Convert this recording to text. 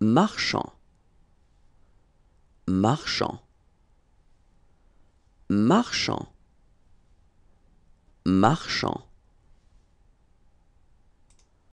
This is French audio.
marchand marchand marchand marchand